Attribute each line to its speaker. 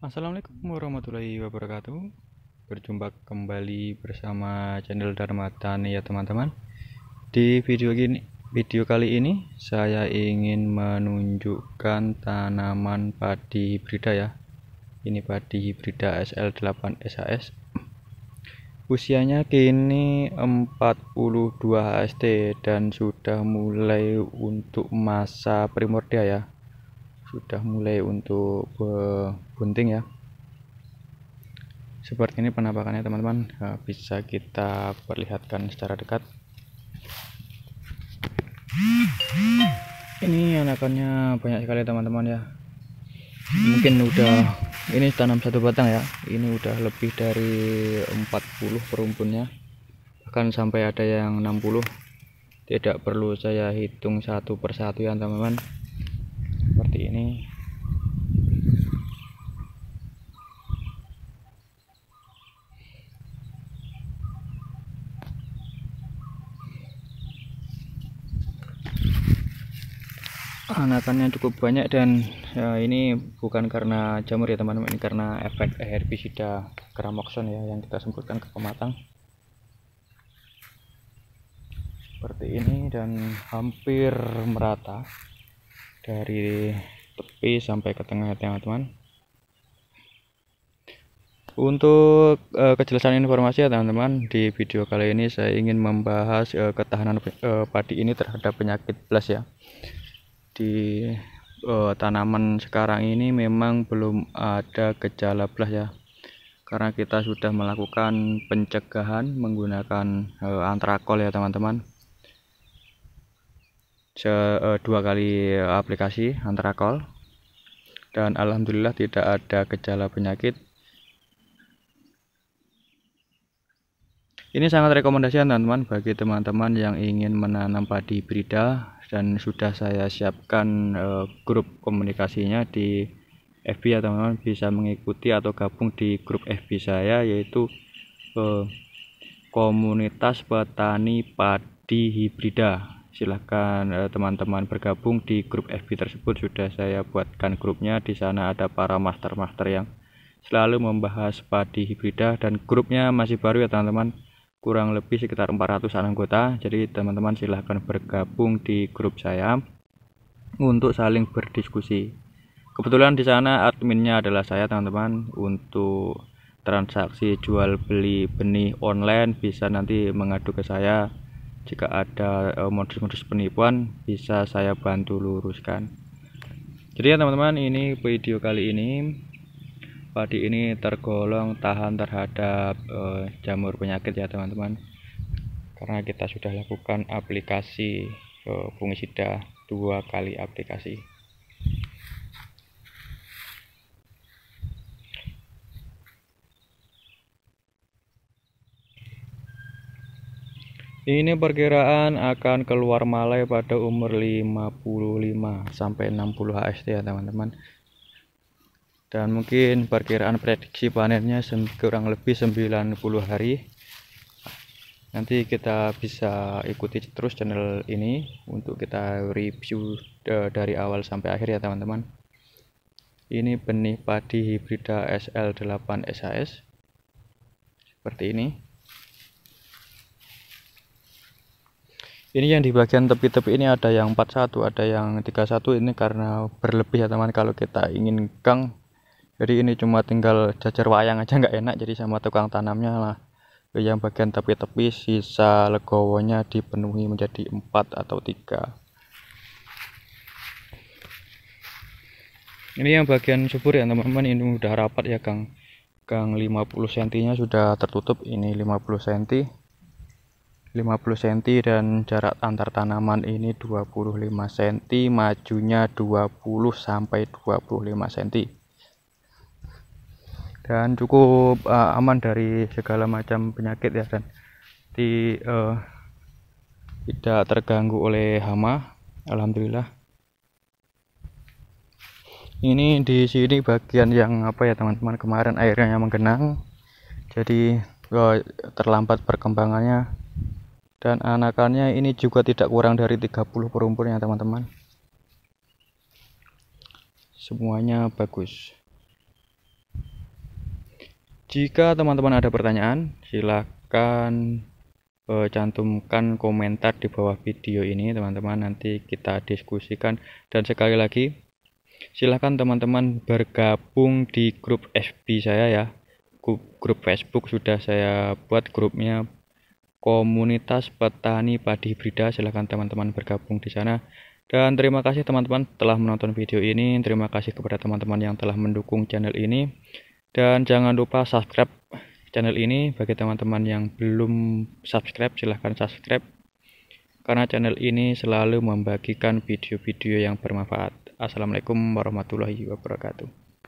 Speaker 1: Assalamualaikum warahmatullahi wabarakatuh Berjumpa kembali bersama channel Dharma Tani ya teman-teman Di video, gini, video kali ini saya ingin menunjukkan tanaman padi hibrida ya Ini padi hibrida SL8 SAS Usianya kini 42 HST dan sudah mulai untuk masa primordia ya sudah mulai untuk bunting ya seperti ini penampakannya teman-teman nah, bisa kita perlihatkan secara dekat ini anakannya banyak sekali teman-teman ya mungkin udah ini tanam satu batang ya ini udah lebih dari 40 perumpunnya bahkan sampai ada yang 60 tidak perlu saya hitung satu persatu ya teman-teman ini anakannya cukup banyak dan ya, ini bukan karena jamur ya teman-teman ini karena efek herbisida gramoxon ya yang kita semprotkan ke pematang seperti ini dan hampir merata dari tepi sampai ke tengah ya teman-teman untuk e, kejelasan informasi ya teman-teman di video kali ini saya ingin membahas e, ketahanan e, padi ini terhadap penyakit plus ya di e, tanaman sekarang ini memang belum ada gejala plus ya karena kita sudah melakukan pencegahan menggunakan e, antrakol ya teman-teman Eh, dua kali eh, aplikasi antara call dan alhamdulillah tidak ada gejala penyakit ini sangat rekomendasi teman-teman bagi teman-teman yang ingin menanam padi hibrida dan sudah saya siapkan uh, grup komunikasinya di FB ya teman-teman bisa mengikuti atau gabung di grup FB saya yaitu uh, komunitas petani padi hibrida silahkan eh, teman-teman bergabung di grup FB tersebut sudah saya buatkan grupnya di sana ada para master-master yang selalu membahas padi hibrida dan grupnya masih baru ya teman-teman kurang lebih sekitar 400 anggota jadi teman-teman silahkan bergabung di grup saya untuk saling berdiskusi kebetulan di sana adminnya adalah saya teman-teman untuk transaksi jual beli benih online bisa nanti mengadu ke saya jika ada eh, modus-modus penipuan bisa saya bantu luruskan jadi ya teman-teman ini video kali ini padi ini tergolong tahan terhadap uh, jamur penyakit ya teman-teman karena kita sudah lakukan aplikasi uh, fungisida dua kali aplikasi Ini perkiraan akan keluar malai pada umur 55 sampai 60 HST ya teman-teman. Dan mungkin perkiraan prediksi panennya kurang lebih 90 hari. Nanti kita bisa ikuti terus channel ini untuk kita review e, dari awal sampai akhir ya teman-teman. Ini benih padi hibrida SL8 SHS. Seperti ini. ini yang di bagian tepi-tepi ini ada yang 41 ada yang 31 ini karena berlebih ya teman kalau kita ingin kang jadi ini cuma tinggal jajar wayang aja nggak enak jadi sama tukang tanamnya lah yang bagian tepi-tepi sisa legowonya dipenuhi menjadi 4 atau 3 ini yang bagian subur ya teman-teman ini udah rapat ya Kang Kang 50 cm nya sudah tertutup ini 50 cm 50 cm dan jarak antar tanaman ini 25 cm majunya 20 sampai 25 cm dan cukup uh, aman dari segala macam penyakit ya dan di uh, tidak terganggu oleh hama alhamdulillah ini di sini bagian yang apa ya teman-teman kemarin airnya yang menggenang jadi eh, terlambat perkembangannya dan anakannya ini juga tidak kurang dari 30 ya teman-teman semuanya bagus jika teman-teman ada pertanyaan silahkan eh, cantumkan komentar di bawah video ini teman-teman nanti kita diskusikan dan sekali lagi silahkan teman-teman bergabung di grup FB saya ya grup Facebook sudah saya buat grupnya komunitas petani padi hibrida. Silahkan teman-teman bergabung di sana. Dan terima kasih teman-teman telah menonton video ini. Terima kasih kepada teman-teman yang telah mendukung channel ini. Dan jangan lupa subscribe channel ini. Bagi teman-teman yang belum subscribe, silahkan subscribe. Karena channel ini selalu membagikan video-video yang bermanfaat. Assalamualaikum warahmatullahi wabarakatuh.